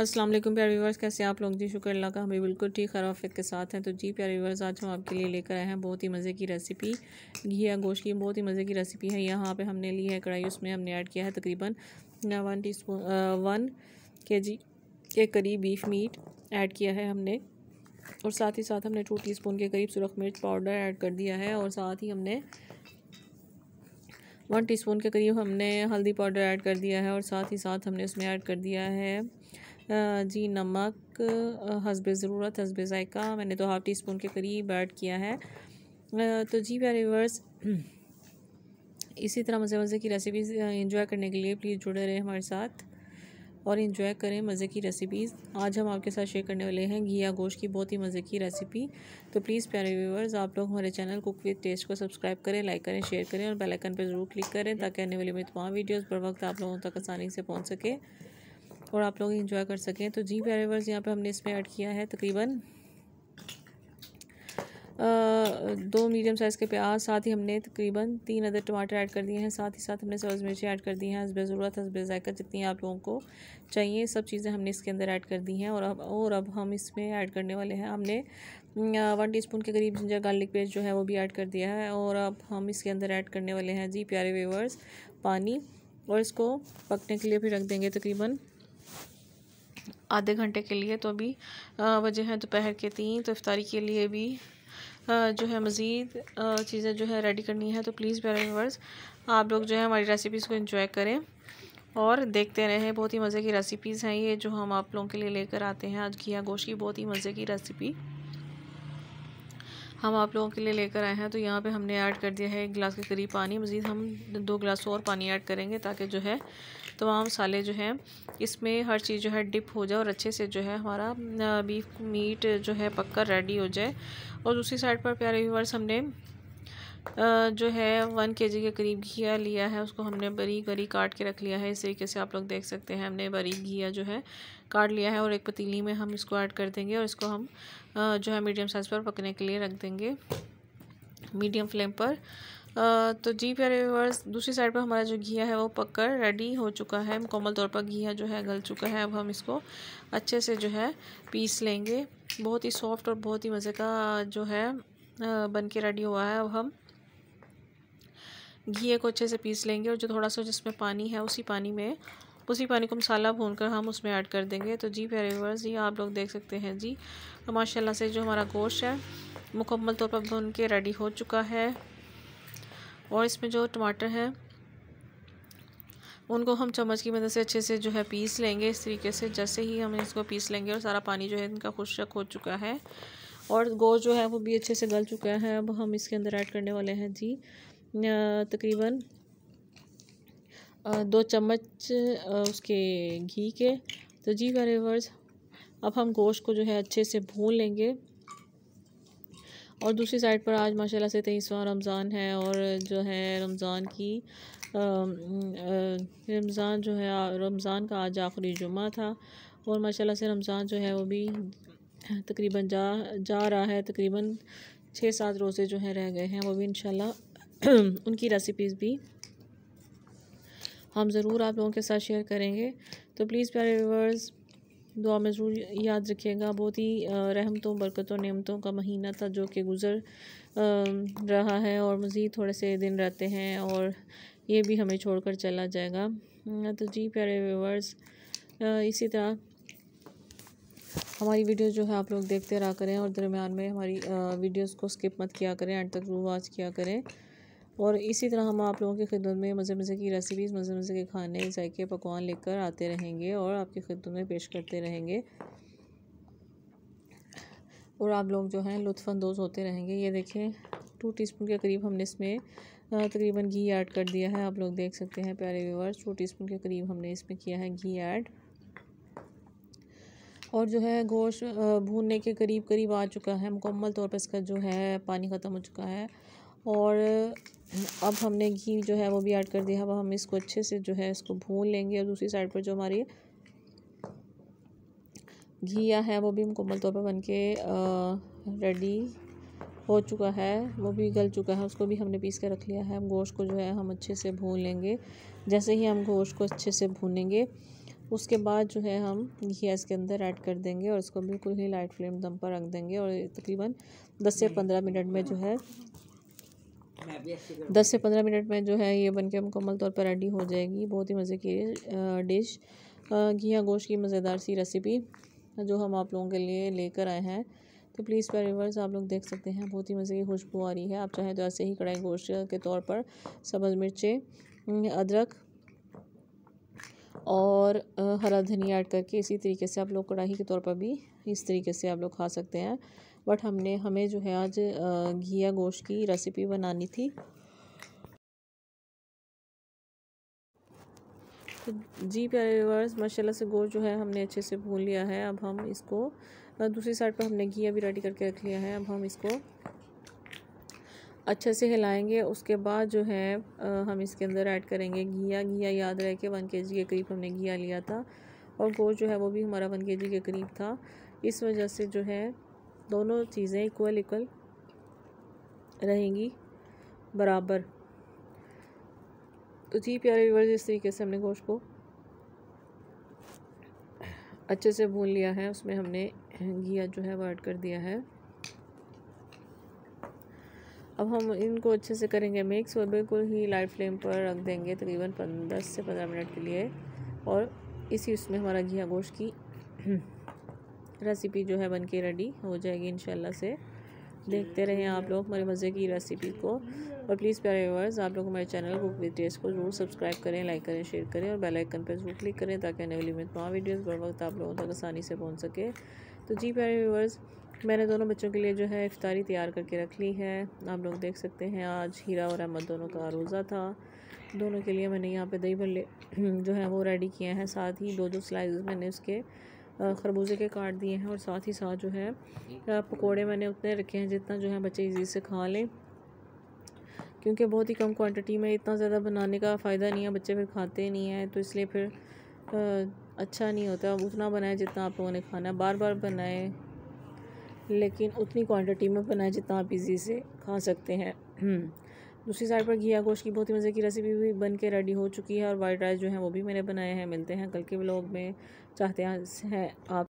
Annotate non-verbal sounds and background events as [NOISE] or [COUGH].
अस्सलाम वालेकुम प्यारे व्यूवर्स कैसे आप लोग जी शुक्र अल्लाह का हमें बिल्कुल ठीक खराफियत के साथ हैं तो जी प्यारे व्यूवर्स आज हम आपके लिए लेकर आए हैं बहुत ही मज़े की रेसिपी घी या गोश्त की बहुत ही मज़े की रेसिपी है यहाँ पे हमने ली है कढ़ाई उसमें हमने ऐड किया है तकरीबन वन टी स्पून वन के जी के करीब बीफ मीट ऐड किया है हमने और साथ ही साथ हमने टू टी स्पून के करीब सुरख मिर्च पाउडर ऐड कर दिया है और साथ ही हमने वन स्पून के करीब हमने हल्दी पाउडर ऐड कर दिया है और साथ ही साथ हमने उसमें ऐड कर दिया है जी नमक हसब ज़रूरत हसब ज़ायका मैंने तो हाफ़ टी स्पून के करीब ऐड किया है तो जी प्यारे वर्स इसी तरह मज़े मज़े की रेसिपीज़ इंजॉय करने के लिए प्लीज़ जुड़े रहें हमारे साथ और इन्जॉय करें मज़े की रेसिपीज़ आज हम आपके साथ शेयर करने वाले हैं घिया गोश्त की बहुत ही मज़े की रेसिपी तो प्लीज़ प्यारे व्यूवर्स आप लोग हमारे चैनल कुक विद टेस्ट को सब्सक्राइब करें लाइक करें शेयर करें और बेल आइकन पर ज़रूर क्लिक करें ताकि आने वाले में तमाम वीडियोज़ बर वक्त आप लोगों तक आसानी से पहुँच सके और आप लोग इन्जॉय कर सकें तो जी वेरेवर्स यहाँ पर हमने इसमें ऐड किया है तकरीबन दो मीडियम साइज़ के प्याज साथ ही हमने तकरीबन तीन अदर टमाटर ऐड कर दिए हैं साथ ही साथ हमने सब्ज़ मिर्ची ऐड कर दी हैं हसब ज़रूरत हसब ज़ायका जितनी आप लोगों को चाहिए सब चीज़ें हमने इसके अंदर ऐड कर दी हैं और अब और अब हम इसमें ऐड करने वाले हैं हमने वन टीस्पून के करीब जिंजर गार्लिक पेस्ट जो है वो भी ऐड कर दिया है और अब हम इसके अंदर ऐड करने वाले हैं जी प्यारे वेवर्स पानी और इसको पकने के लिए भी रख देंगे तकरीबन आधे घंटे के लिए तो अभी वजह है दोपहर के तीन तो इफ़ारी के लिए भी जो है मज़ीद चीज़ें जो है रेडी करनी है तो प्लीज़ प्यारे व्यूवर्स आप लोग जो है हमारी रेसिपीज़ को इन्जॉय करें और देखते रहें बहुत ही मज़े की रेसिपीज़ हैं ये जो हम आप लोगों के लिए लेकर आते हैं आज घिया गोश की बहुत ही मज़े की रेसिपी हम आप लोगों के लिए लेकर आए हैं तो यहाँ पे हमने ऐड कर दिया है एक गिलास के करीब पानी मज़ीद हम दो गिलास और पानी ऐड करेंगे ताकि जो है तमाम मसाले जो हैं इसमें हर चीज़ जो है डिप हो जाए और अच्छे से जो है हमारा बीफ मीट जो है पककर रेडी हो जाए और दूसरी साइड पर प्यारे व्यूवर्स हमने जो है वन के जी के करीब घिया लिया है उसको हमने बरीक बरीक काट के रख लिया है इस तरीके से आप लोग देख सकते हैं हमने बरीक घिया जो है काट लिया है और एक पतीली में हम इसको ऐड कर देंगे और इसको हम जो है मीडियम साइज़ पर पकने के लिए रख देंगे मीडियम फ्लेम पर तो जी प्यारे व्यूवर्स दूसरी साइड पर हमारा जो घिया है वो पक कर रेडी हो चुका है मुकम्मल तौर पर घिया जो है गल चुका है अब हम इसको अच्छे से जो है पीस लेंगे बहुत ही सॉफ्ट और बहुत ही मज़े का जो है बन के रेडी हुआ है अब हम घी को अच्छे से पीस लेंगे और जो थोड़ा सा जिसमें पानी है उसी पानी में उसी पानी को मसाला भून कर हम उसमें ऐड कर देंगे तो जी प्यारे व्यूवर्स ये आप लोग देख सकते हैं जी माशाल्लाह से जो हमारा गोश्त है मुकम्मल तौर पर भून के रेडी हो चुका है और इसमें जो टमाटर है उनको हम चम्मच की मदद से अच्छे से जो है पीस लेंगे इस तरीके से जैसे ही हम इसको पीस लेंगे और सारा पानी जो है इनका खुशक हो चुका है और गोश जो है वो भी अच्छे से गल चुका है अब हम इसके अंदर ऐड करने वाले हैं जी तकरीबन दो चम्मच उसके घी के तो जी वेरेवर्स अब हम गोश्त को जो है अच्छे से भून लेंगे और दूसरी साइड पर आज माशाल्लाह से तेईसवा रमज़ान है और जो है रमज़ान की रमज़ान जो है रमज़ान का आज आखिरी जुमा था और माशाल्लाह से रमज़ान जो है वो भी तकरीबन जा जा रहा है तकरीबन छः सात रोज़े जो हैं रह गए हैं वो भी इन [CLEARS THROAT] उनकी रेसिपीज़ भी हम ज़रूर आप लोगों के साथ शेयर करेंगे तो प्लीज़ प्यारे व्यूवर्स दुआ में ज़रूर याद रखिएगा बहुत ही रहमतों बरकतों नियमतों का महीना था जो कि गुज़र रहा है और मज़ीद थोड़े से दिन रहते हैं और ये भी हमें छोड़कर चला जाएगा तो जी प्यारे व्यूवर्स इसी तरह हमारी वीडियो जो है आप लोग देखते रहा करें और दरमियान में हमारी वीडियोस को स्किप मत किया करें एंड तक वॉच किया करें और इसी तरह हम आप लोगों की खिदमत में मज़े मज़े की रेसिपीज़ मज़े मज़े के खाने जायके पकवान लेकर आते रहेंगे और आपकी खिदमत में पेश करते रहेंगे और आप लोग जो हैं लुफानंदोज़ होते रहेंगे ये देखें टू टीस्पून के करीब हमने इसमें तकरीबन घी ऐड कर दिया है आप लोग देख सकते हैं प्यारे व्यूवर्स टू टीस्पून के करीब हमने इसमें किया है घी ऐड और जो है गोश्त भूनने के करीब करीब आ चुका है मुकम्मल तौर पर इसका जो है पानी ख़त्म हो चुका है और अब हमने घी जो है वो भी ऐड कर दिया अब हम इसको अच्छे से जो है इसको भून लेंगे और दूसरी साइड पर जो हमारी घिया है वो भी मुकम्मल तौर पर बन के रेडी हो चुका है वो भी गल चुका है उसको भी हमने पीस के रख लिया है हम गोश्त को जो है हम अच्छे से भून लेंगे जैसे ही हम गोश्त को अच्छे से भूनेंगे उसके बाद जो है हम घिया इसके अंदर ऐड कर देंगे और इसको बिल्कुल ही लाइट फ्लेम दम पर रख देंगे और तकरीबन 10 से 15 मिनट में जो है दस से पंद्रह मिनट में जो है ये बन के मुकम्मल तौर पर रेडी हो जाएगी बहुत ही मज़े की डिश घिया गोश्त की मज़ेदार सी रेसिपी जो हम आप लोगों के लिए लेकर आए हैं तो प्लीज़ पर रिवर्स आप लोग देख सकते हैं बहुत ही मज़े की खुशबू आ रही है आप चाहें तो ऐसे ही कढ़ाई गोश्त के तौर पर सब्ज़ मिर्चें अदरक और हरा धनिया ऐड करके इसी तरीके से आप लोग कढ़ाई के तौर पर भी इस तरीके से आप लोग खा सकते हैं बट हमने हमें जो है आज घिया गोश्त की रेसिपी बनानी थी तो जी प्यारे व्यवर्स माशाल्लाह से गोश्त जो है हमने अच्छे से भून लिया है अब हम इसको दूसरी साइड पर हमने घिया भी रेडी करके रख लिया है अब हम इसको अच्छे से हिलाएंगे उसके बाद जो है हम इसके अंदर ऐड करेंगे घिया घिया याद रह के वन के जी के करीब हमने घिया लिया था और गोश्त जो है वो भी हमारा वन के जी के करीब था इस वजह से जो है दोनों चीज़ें इक्वल इक्वल रहेंगी बराबर तो जी प्यारे व्यूवर्स इस तरीके से हमने गोश्त को अच्छे से भून लिया है उसमें हमने घिया जो है वो ऐड कर दिया है अब हम इनको अच्छे से करेंगे मिक्स और बिल्कुल ही लाइट फ्लेम पर रख देंगे तकरीबन पंद्रह से पंद्रह मिनट के लिए और इसी उसमें हमारा घिया गोश्त की रेसिपी जो है बन के रेडी हो जाएगी इन से देखते रहें आप लोग हमारे मज़े की रेसिपी को और प्लीज़ प्यारे व्यवर्स आप लोग हमारे चैनल कुक विद टेस्ट को ज़रूर सब्सक्राइब करें लाइक करें शेयर करें और बेल आइकन पर ज़रूर क्लिक करें ताकि आने वाली तमाम वीडियोज़ बर वक्त आप लोगों तक आसानी से पहुँच सके तो जी प्यारे व्यूवर्स मैंने दोनों बच्चों के लिए जो है इफ्तारी तैयार करके रख ली है आप लोग देख सकते हैं आज हीरा और अहमद दोनों का रोज़ा था दोनों के लिए मैंने यहाँ पर दही भले [CLEARS THROAT] जो है वो रेडी किए हैं साथ ही दो दो स्लाइस मैंने उसके खरबूजे के काट दिए हैं और साथ ही साथ जो है पकोड़े मैंने उतने रखे हैं जितना जो है बच्चे ईजी से खा लें क्योंकि बहुत ही कम क्वांटिटी में इतना ज़्यादा बनाने का फ़ायदा नहीं है बच्चे फिर खाते नहीं हैं तो इसलिए फिर अच्छा नहीं होता उतना बनाए जितना आप लोगों ने खाना है बार बार बनाए लेकिन उतनी क्वांटिटी में बनाए जितना आप इजी से खा सकते हैं [CLEARS THROAT] दूसरी साइड पर घिया गोश्त की बहुत ही मज़े की रेसिपी भी बन के रेडी हो चुकी है और वाइट राइस जो है वो भी मैंने बनाए हैं मिलते हैं कल के ब्लॉग में चाहते हैं आप